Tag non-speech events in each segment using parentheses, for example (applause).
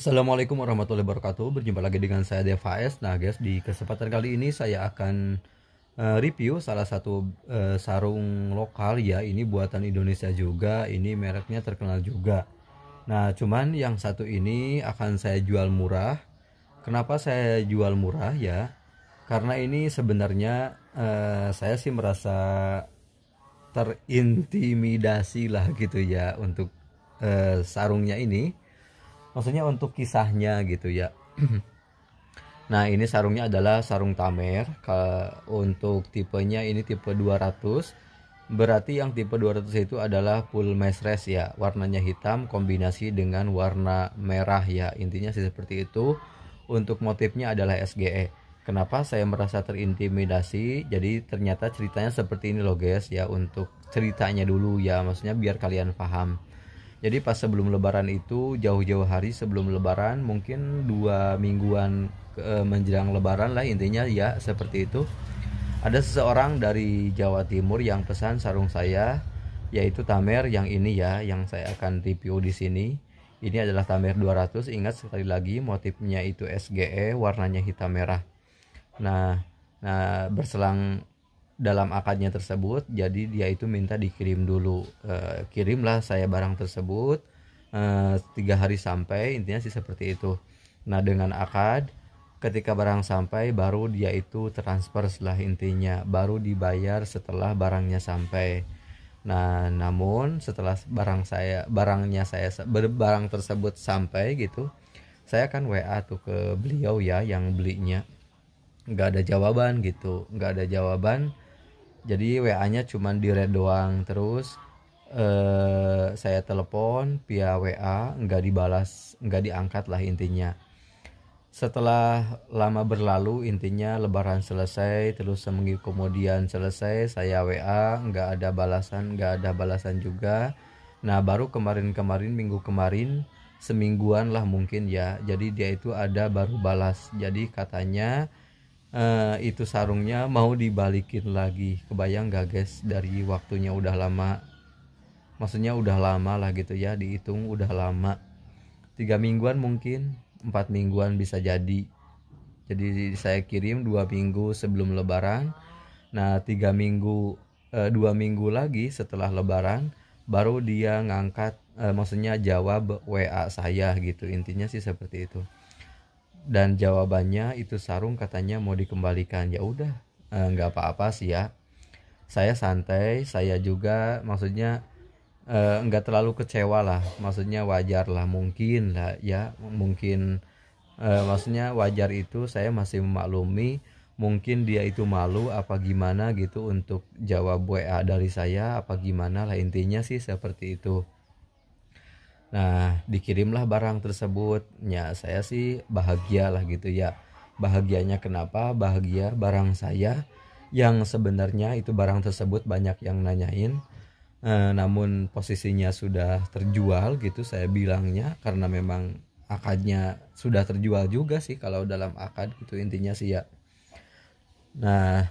Assalamualaikum warahmatullahi wabarakatuh Berjumpa lagi dengan saya Devas Nah guys di kesempatan kali ini saya akan eh, review salah satu eh, sarung lokal ya Ini buatan Indonesia juga Ini mereknya terkenal juga Nah cuman yang satu ini akan saya jual murah Kenapa saya jual murah ya Karena ini sebenarnya eh, saya sih merasa terintimidasi lah gitu ya Untuk sarungnya ini maksudnya untuk kisahnya gitu ya (clears throat) nah ini sarungnya adalah sarung tamer ke, untuk tipenya ini tipe 200 berarti yang tipe 200 itu adalah full mesh res ya warnanya hitam kombinasi dengan warna merah ya intinya sih seperti itu untuk motifnya adalah SGE kenapa saya merasa terintimidasi jadi ternyata ceritanya seperti ini loh guys ya untuk ceritanya dulu ya maksudnya biar kalian paham jadi pas sebelum lebaran itu jauh-jauh hari sebelum lebaran mungkin dua mingguan e, menjelang lebaran lah intinya ya seperti itu ada seseorang dari Jawa Timur yang pesan sarung saya yaitu Tamer yang ini ya yang saya akan review di sini ini adalah Tamer 200 ingat sekali lagi motifnya itu SGE warnanya hitam merah nah nah berselang dalam akadnya tersebut jadi dia itu minta dikirim dulu e, kirimlah saya barang tersebut e, tiga hari sampai intinya sih seperti itu nah dengan akad ketika barang sampai baru dia itu transfer setelah intinya baru dibayar setelah barangnya sampai nah namun setelah barang saya barangnya saya barang tersebut sampai gitu saya akan WA tuh ke beliau ya yang belinya nggak ada jawaban gitu nggak ada jawaban jadi WA-nya cuma di red doang terus eh saya telepon via WA nggak dibalas nggak diangkat lah intinya setelah lama berlalu intinya lebaran selesai terus seminggu kemudian selesai saya WA nggak ada balasan nggak ada balasan juga nah baru kemarin-kemarin minggu kemarin semingguan lah mungkin ya jadi dia itu ada baru balas jadi katanya uh, itu sarungnya mau dibalikin lagi kebayang gak guys dari waktunya udah lama maksudnya udah lama lah gitu ya dihitung udah lama tiga mingguan mungkin empat mingguan bisa jadi jadi saya kirim dua minggu sebelum lebaran nah tiga minggu e, dua minggu lagi setelah lebaran baru dia ngangkat e, maksudnya jawab WA saya gitu intinya sih seperti itu dan jawabannya itu sarung katanya mau dikembalikan ya udah eh, nggak eh, apa-apa sih ya saya santai saya juga maksudnya eh, nggak eh, terlalu kecewa lah maksudnya wajar lah mungkin lah ya mungkin eh, maksudnya wajar itu saya masih memaklumi mungkin dia itu malu apa gimana gitu untuk jawab WA dari saya apa gimana lah intinya sih seperti itu Nah, dikirimlah barang tersebut. Ya, saya sih bahagia lah gitu ya. Bahagianya kenapa? Bahagia barang saya yang sebenarnya itu barang tersebut banyak yang nanyain. Eh, namun posisinya sudah terjual gitu saya bilangnya karena memang akadnya sudah terjual juga sih kalau dalam akad itu intinya sih ya. Nah,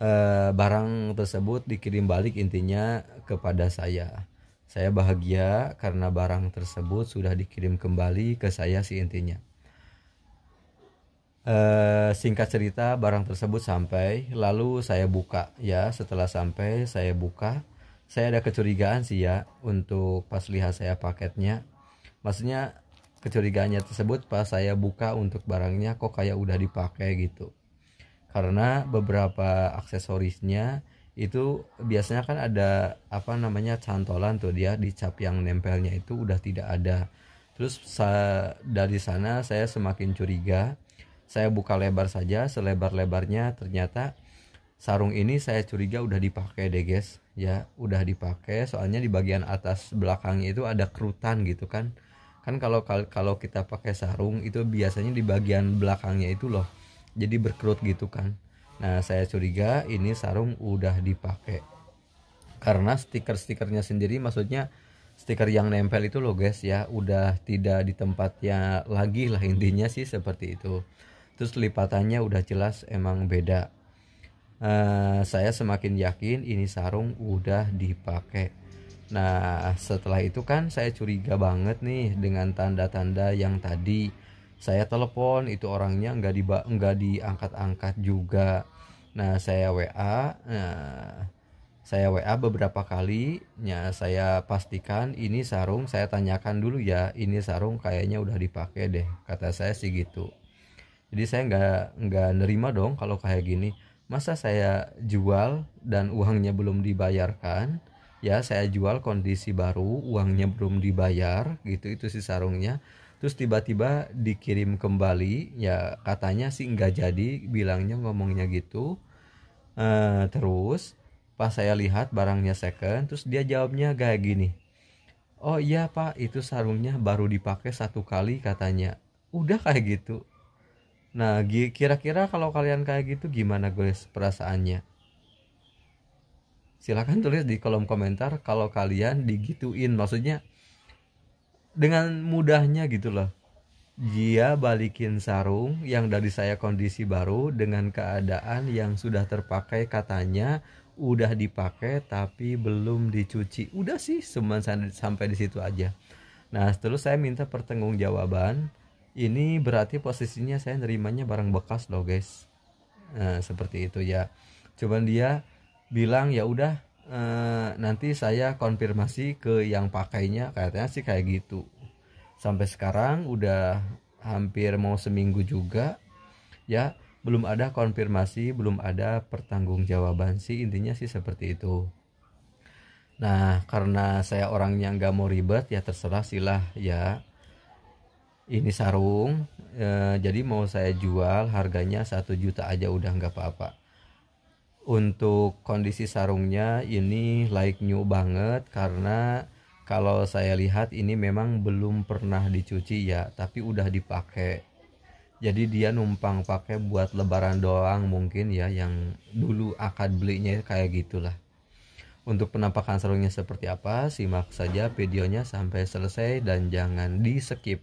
eh, barang tersebut dikirim balik intinya kepada saya saya bahagia karena barang tersebut sudah dikirim kembali ke saya si intinya. E, singkat cerita, barang tersebut sampai, lalu saya buka. Ya, setelah sampai saya buka, saya ada kecurigaan sih ya untuk pas lihat saya paketnya. Maksudnya kecurigaannya tersebut pas saya buka untuk barangnya kok kayak udah dipakai gitu. Karena beberapa aksesorisnya itu biasanya kan ada apa namanya cantolan tuh dia dicap yang nempelnya itu udah tidak ada terus dari sana saya semakin curiga saya buka lebar saja selebar-lebarnya ternyata sarung ini saya curiga udah dipakai deh guys ya udah dipakai soalnya di bagian atas belakangnya itu ada kerutan gitu kan kan kalau kalau kita pakai sarung itu biasanya di bagian belakangnya itu loh jadi berkerut gitu kan Nah, saya curiga ini sarung udah dipakai. Karena stiker-stikernya sendiri maksudnya stiker yang nempel itu loh guys ya, udah tidak di tempatnya lagi lah intinya sih seperti itu. Terus lipatannya udah jelas emang beda. Uh, saya semakin yakin ini sarung udah dipakai. Nah, setelah itu kan saya curiga banget nih dengan tanda-tanda yang tadi saya telepon itu orangnya nggak di nggak diangkat-angkat juga Nah, saya WA, nah, saya WA beberapa kali, ya saya pastikan ini sarung, saya tanyakan dulu ya, ini sarung kayaknya udah dipakai deh, kata saya sih gitu. Jadi saya nggak nggak nerima dong kalau kayak gini. Masa saya jual dan uangnya belum dibayarkan? Ya, saya jual kondisi baru, uangnya belum dibayar, gitu itu si sarungnya terus tiba-tiba dikirim kembali ya katanya sih nggak jadi bilangnya ngomongnya gitu uh, terus pas saya lihat barangnya second terus dia jawabnya kayak gini oh iya pak itu sarungnya baru dipakai satu kali katanya udah kayak gitu nah kira-kira kalau kalian kayak gitu gimana guys perasaannya silahkan tulis di kolom komentar kalau kalian digituin maksudnya dengan mudahnya gitu loh dia balikin sarung yang dari saya kondisi baru dengan keadaan yang sudah terpakai katanya udah dipakai tapi belum dicuci udah sih cuma sampai di situ aja nah terus saya minta pertanggung jawaban, ini berarti posisinya saya nerimanya barang bekas loh guys nah, seperti itu ya cuman dia bilang ya udah e, nanti saya konfirmasi ke yang pakainya katanya sih kayak gitu sampai sekarang udah hampir mau seminggu juga ya belum ada konfirmasi belum ada pertanggungjawaban sih intinya sih seperti itu nah karena saya orangnya nggak mau ribet ya terserah silah ya ini sarung e, jadi mau saya jual harganya satu juta aja udah nggak apa-apa untuk kondisi sarungnya ini like new banget karena kalau saya lihat ini memang belum pernah dicuci ya tapi udah dipakai jadi dia numpang pakai buat lebaran doang mungkin ya yang dulu akad belinya kayak gitulah untuk penampakan sarungnya seperti apa simak saja videonya sampai selesai dan jangan di skip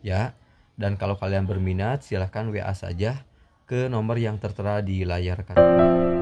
ya dan kalau kalian berminat silahkan WA saja ke nomor yang tertera di layar kaca.